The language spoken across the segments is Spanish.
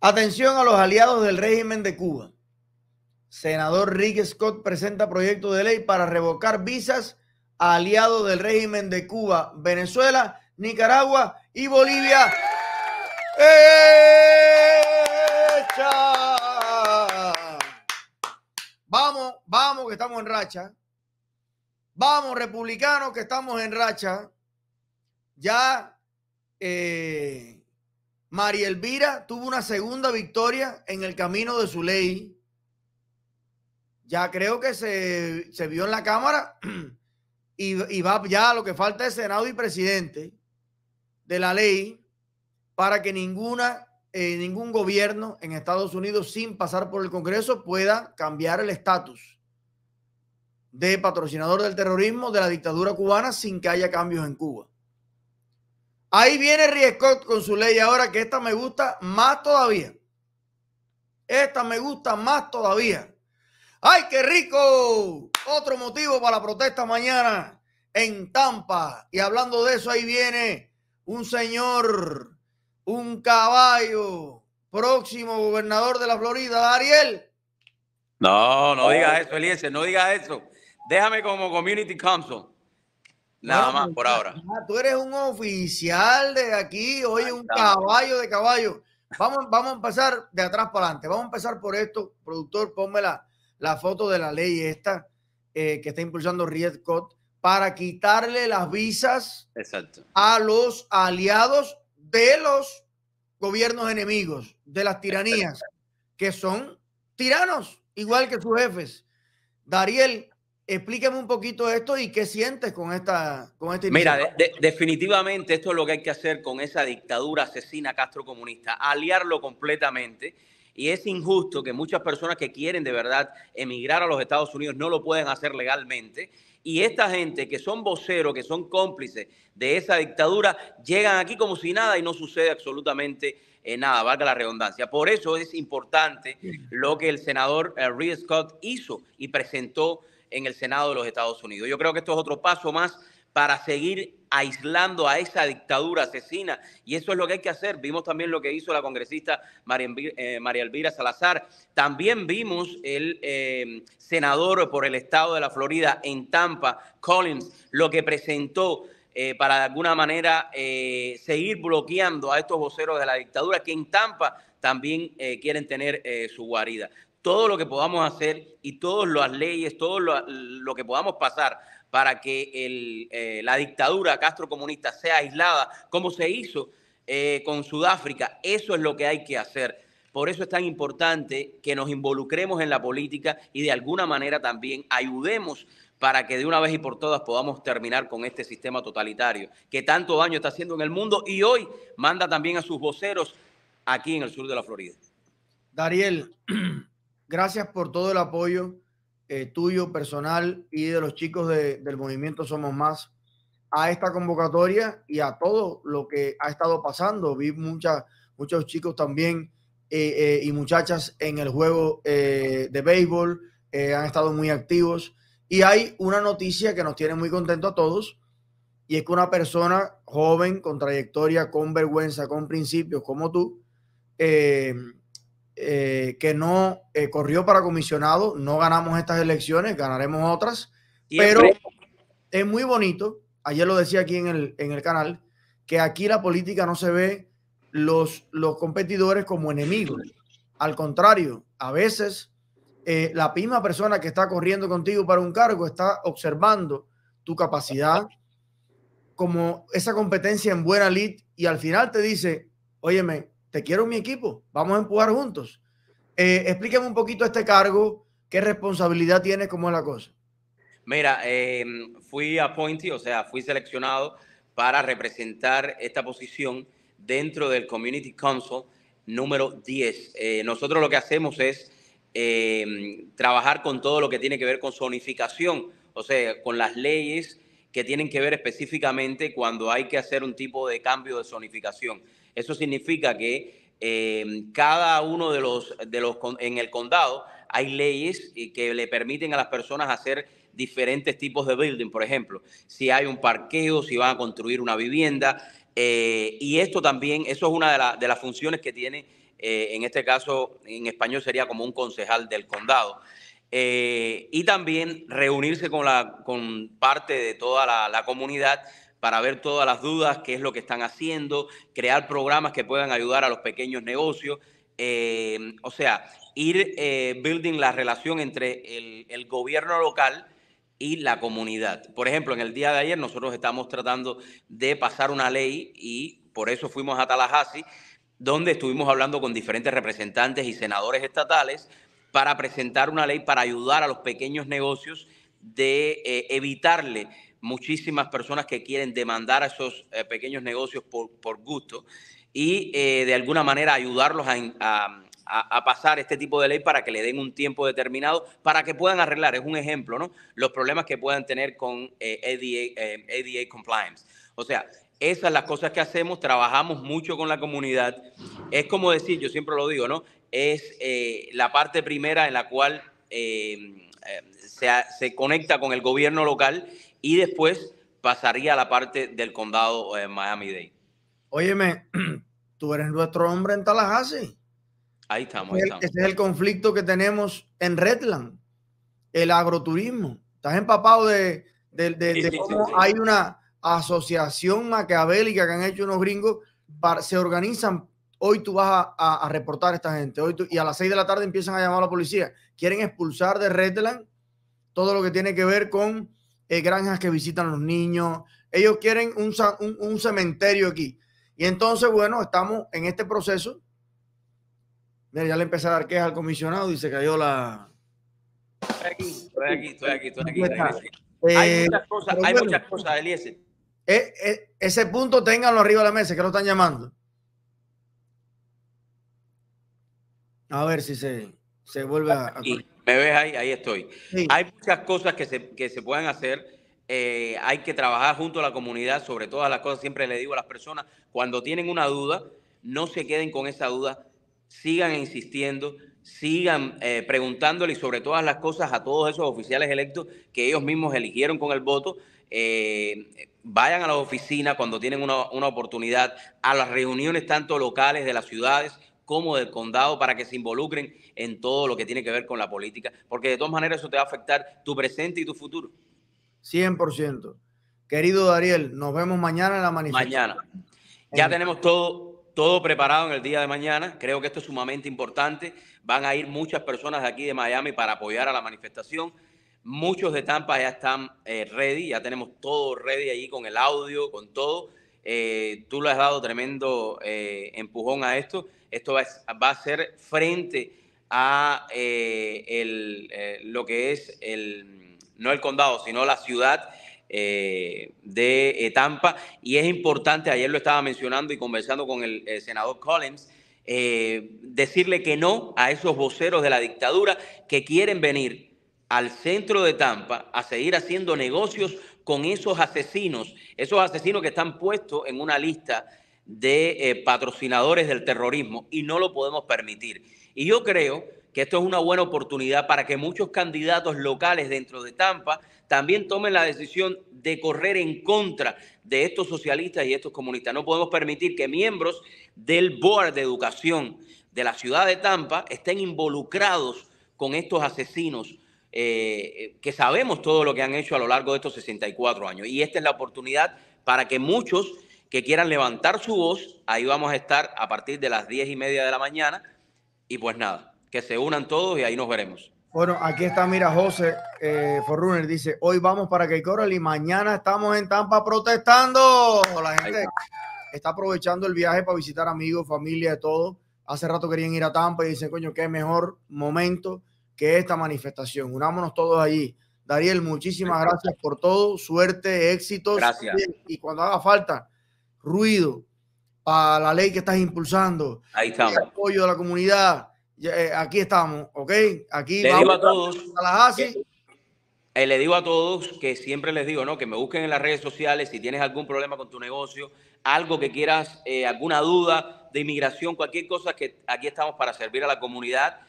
Atención a los aliados del régimen de Cuba. Senador Rick Scott presenta proyecto de ley para revocar visas a aliados del régimen de Cuba, Venezuela, Nicaragua y Bolivia. Vamos, vamos, que estamos en racha. Vamos, republicanos, que estamos en racha. Ya eh, María Elvira tuvo una segunda victoria en el camino de su ley. Ya creo que se, vio en la Cámara y, y, va ya lo que falta es Senado y presidente de la ley para que ninguna, eh, ningún gobierno en Estados Unidos sin pasar por el Congreso pueda cambiar el estatus de patrocinador del terrorismo de la dictadura cubana sin que haya cambios en Cuba. Ahí viene Riescott con su ley ahora que esta me gusta más todavía. Esta me gusta más todavía. ¡Ay, qué rico! Otro motivo para la protesta mañana en Tampa. Y hablando de eso, ahí viene un señor, un caballo, próximo gobernador de la Florida, Ariel. No, no digas oh. eso, Eliezer, no digas eso déjame como Community Council. Nada más por ahora. Tú eres un oficial de aquí, hoy un caballo de caballo. Vamos, vamos a empezar de atrás para adelante. Vamos a empezar por esto. Productor, ponme la, la foto de la ley esta eh, que está impulsando Ried para quitarle las visas Exacto. a los aliados de los gobiernos enemigos, de las tiranías, que son tiranos, igual que sus jefes. Dariel, explíqueme un poquito esto y qué sientes con esta con Mira, definitivamente esto es lo que hay que hacer con esa dictadura asesina Castro comunista, aliarlo completamente. Y es injusto que muchas personas que quieren de verdad emigrar a los Estados Unidos no lo pueden hacer legalmente. Y esta gente que son voceros, que son cómplices de esa dictadura, llegan aquí como si nada y no sucede absolutamente eh, nada, valga la redundancia. Por eso es importante lo que el senador eh, Reed Scott hizo y presentó en el Senado de los Estados Unidos. Yo creo que esto es otro paso más para seguir aislando a esa dictadura asesina. Y eso es lo que hay que hacer. Vimos también lo que hizo la congresista María, eh, Elvira Salazar. También vimos el eh, senador por el estado de la Florida en Tampa, Collins, lo que presentó eh, para de alguna manera seguir bloqueando a estos voceros de la dictadura que en Tampa también quieren tener su guarida todo lo que podamos hacer y todas las leyes, todo lo, que podamos pasar para que eh, la dictadura Castro comunista sea aislada, como se hizo eh, con Sudáfrica. Eso es lo que hay que hacer. Por eso es tan importante que nos involucremos en la política y de alguna manera también ayudemos para que de una vez y por todas podamos terminar con este sistema totalitario que tanto daño está haciendo en el mundo y hoy manda también a sus voceros aquí en el sur de la Florida. Dariel, Gracias por todo el apoyo eh, tuyo, personal y de los chicos del movimiento Somos Más a esta convocatoria y a todo lo que ha estado pasando. Vi muchas, muchos chicos también eh, eh, y muchachas en el juego de béisbol, han estado muy activos. Y hay una noticia que nos tiene muy contentos a todos, y es que una persona joven, con trayectoria, con vergüenza, con principios como tú, eh, eh, que no eh, corrió para comisionado, no ganamos estas elecciones, ganaremos otras, pero es muy bonito, ayer lo decía aquí en el, en el canal, que aquí la política no se ve los, los competidores como enemigos. Al contrario, a veces eh, la misma persona que está corriendo contigo para un cargo está observando tu capacidad, como esa competencia en buena lid y al final te dice, óyeme, te quiero mi equipo, vamos a empujar juntos. Eh, explíqueme un poquito este cargo, qué responsabilidad tiene, cómo es la cosa. Mira, eh, fui appointed, o sea, fui seleccionado para representar esta posición dentro del Community Council número 10. Eh, nosotros lo que hacemos es em, trabajar con todo lo que tiene que ver con zonificación, o sea, con las leyes que tienen que ver específicamente cuando hay que hacer un tipo de cambio de zonificación. Eso significa que eh, cada uno de los, de los en el condado hay leyes eh, que le permiten a las personas hacer diferentes tipos de building, por ejemplo, si hay un parqueo, si van a construir una vivienda. Eh, y esto también, eso es una de, de las funciones que tiene, eh, en este caso, en español sería como un concejal del condado. y también reunirse con, la, con parte de toda la, la comunidad para ver todas las dudas, qué es lo que están haciendo, crear programas que puedan ayudar a los pequeños negocios. Eh, o sea, ir eh, building la relación entre el, gobierno local y la comunidad. Por ejemplo, en el día de ayer nosotros estamos tratando de pasar una ley y por eso fuimos a Tallahassee, donde estuvimos hablando con diferentes representantes y senadores estatales para presentar una ley para ayudar a los pequeños negocios de eh, evitarle muchísimas personas que quieren demandar a esos eh, pequeños negocios por, gusto y eh, de alguna manera ayudarlos a, pasar este tipo de ley para que le den un tiempo determinado para que puedan arreglar, es un ejemplo, ¿no? Los problemas que puedan tener con ADA, eh, compliance. O sea, esas las cosas que hacemos, trabajamos mucho con la comunidad. Es como decir, yo siempre lo digo, ¿no? Es la parte primera en la cual se, se, conecta con el gobierno local y después pasaría a la parte del condado de eh, Miami-Dade. Óyeme, tú eres nuestro hombre en Tallahassee. Ahí estamos, Ese es el conflicto que tenemos en Redland, el agroturismo. Estás empapado de, cómo hay una asociación maquiavélica que han hecho unos gringos, se organizan. Hoy tú vas a, reportar a esta gente, hoy y a las seis de la tarde empiezan a llamar a la policía. Quieren expulsar de Redland todo lo que tiene que ver con eh, granjas que visitan los niños, ellos quieren un, cementerio aquí. Y entonces, bueno, estamos en este proceso. ya le empecé a dar quejas al comisionado y se cayó la. Estoy aquí, estoy aquí, estoy aquí, hay muchas cosas, hay muchas cosas, eh, eh, ese punto ténganlo arriba de la mesa, que lo están llamando. A ver si se, vuelve a. ¿Me ves ahí? Ahí estoy. Hay muchas cosas que se, que se pueden hacer. Eh, hay que trabajar junto a la comunidad sobre todas las cosas. Siempre le digo a las personas, cuando tienen una duda, no se queden con esa duda, sigan insistiendo, sigan eh, preguntándole sobre todas las cosas a todos esos oficiales electos que ellos mismos eligieron con el voto. Eh, vayan a las oficinas cuando tienen una, una oportunidad, a las reuniones tanto locales de las ciudades como del condado para que se involucren en todo lo que tiene que ver con la política, porque de todas maneras eso te va a afectar tu presente y tu futuro. 100%. Querido Dariel, nos vemos mañana en la manifestación. Mañana. Ya tenemos todo, todo preparado en el día de mañana. Creo que esto es sumamente importante. Van a ir muchas personas de aquí de Miami para apoyar a la manifestación. Muchos de Tampa ya están eh, ready, ya tenemos todo ready ahí con el audio, con todo eh, tú le has dado tremendo eh, empujón a esto. Esto va, a ser frente a eh, lo que es el, no el condado, sino la ciudad de Tampa. Y es importante, ayer lo estaba mencionando y conversando con el, el senador Collins, decirle que no a esos voceros de la dictadura que quieren venir al centro de Tampa a seguir haciendo negocios con esos asesinos, esos asesinos que están puestos en una lista de eh, patrocinadores del terrorismo y no lo podemos permitir. Y yo creo que esto es una buena oportunidad para que muchos candidatos locales dentro de Tampa también tomen la decisión de correr en contra de estos socialistas y estos comunistas. No podemos permitir que miembros del Board de Educación de la ciudad de Tampa estén involucrados con estos asesinos eh, que sabemos todo lo que han hecho a lo largo de estos 64 años. Y esta es la oportunidad para que muchos que quieran levantar su voz, ahí vamos a estar a partir de las 10 y media de la mañana. Y pues nada, que se unan todos y ahí nos veremos. Bueno, aquí está, mira, José eh, Forruner dice, hoy vamos para que Coral y mañana estamos en Tampa protestando. La gente está aprovechando el viaje para visitar amigos, familia, de todo. Hace rato querían ir a Tampa y dicen, coño, qué mejor momento que esta manifestación. Unámonos todos allí. Dariel, muchísimas gracias, por todo. Suerte, éxitos. Gracias. Y cuando haga falta, ruido para la ley que estás impulsando. Ahí estamos. El apoyo de la comunidad. Eh, aquí estamos, ¿ok? Aquí le digo a todos. Eh, le digo a todos que siempre les digo, ¿no? Que me busquen en las redes sociales si tienes algún problema con tu negocio, algo que quieras, eh, alguna duda de inmigración, cualquier cosa que aquí estamos para servir a la comunidad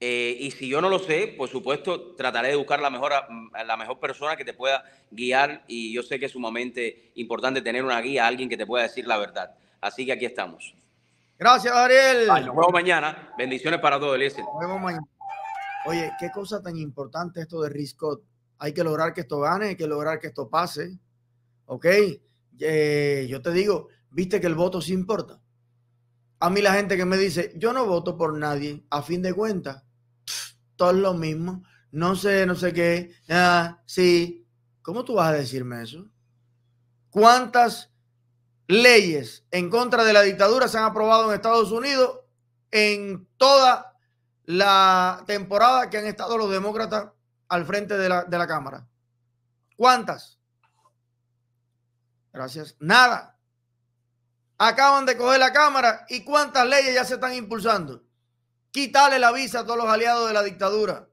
eh, y si yo no lo sé, por supuesto, trataré de buscar la mejor, mm, la mejor persona que te pueda guiar. Y yo sé que es sumamente importante tener una guía, alguien que te pueda decir la verdad. Así que aquí estamos. Gracias, Ariel. nos vemos mañana. Bendiciones para todos, Oye, qué cosa tan importante esto de Riscott. Hay que lograr que esto gane, hay que lograr que esto pase. ¿Ok? Eh, yo te digo, viste que el voto sí importa. A mí la gente que me dice, yo no voto por nadie, a fin de cuentas, todo lo mismo, no sé, no sé qué, ah, sí. ¿Cómo tú vas a decirme eso? ¿Cuántas leyes en contra de la dictadura se han aprobado en Estados Unidos en toda la temporada que han estado los demócratas al frente de la, de la Cámara? ¿Cuántas? Gracias. Nada. Acaban de coger la Cámara y cuántas leyes ya se están impulsando quítale la visa a todos los aliados de la dictadura.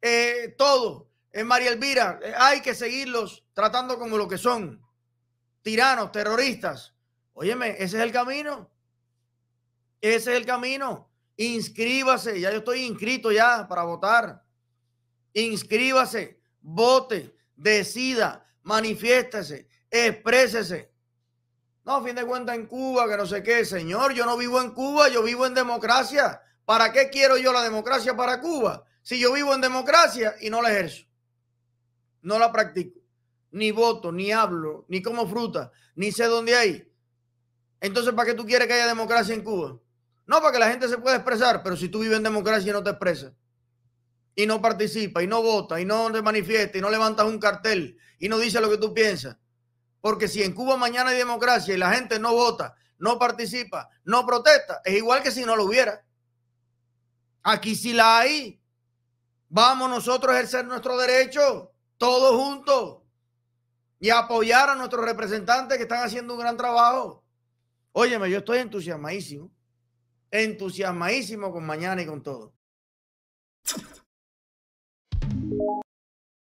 Eh, todo. en eh, María Elvira, eh, hay que seguirlos tratando como lo que son. Tiranos, terroristas. Óyeme, ese es el camino. Ese es el camino. Inscríbase. Ya yo estoy inscrito ya para votar. Inscríbase, vote, decida, manifiéstese, exprésese. No, a fin de cuentas en Cuba, que no sé qué, señor, yo no vivo en Cuba, yo vivo en democracia. ¿Para qué quiero yo la democracia para Cuba? Si yo vivo en democracia y no la ejerzo, no la practico, ni voto, ni hablo, ni como fruta, ni sé dónde hay. Entonces, ¿para qué tú quieres que haya democracia en Cuba? No, para que la gente se pueda expresar, pero si tú vives en democracia y no te expresas, y no participa, y no vota, y no te manifiesta, y no levantas un cartel, y no dices lo que tú piensas. Porque si en Cuba mañana hay democracia y la gente no vota, no participa, no protesta, es igual que si no lo hubiera. Aquí sí la hay. Vamos nosotros a ejercer nuestro derecho, todos juntos, y apoyar a nuestros representantes que están haciendo un gran trabajo. Óyeme, yo estoy entusiasmadísimo, entusiasmadísimo con mañana y con todo.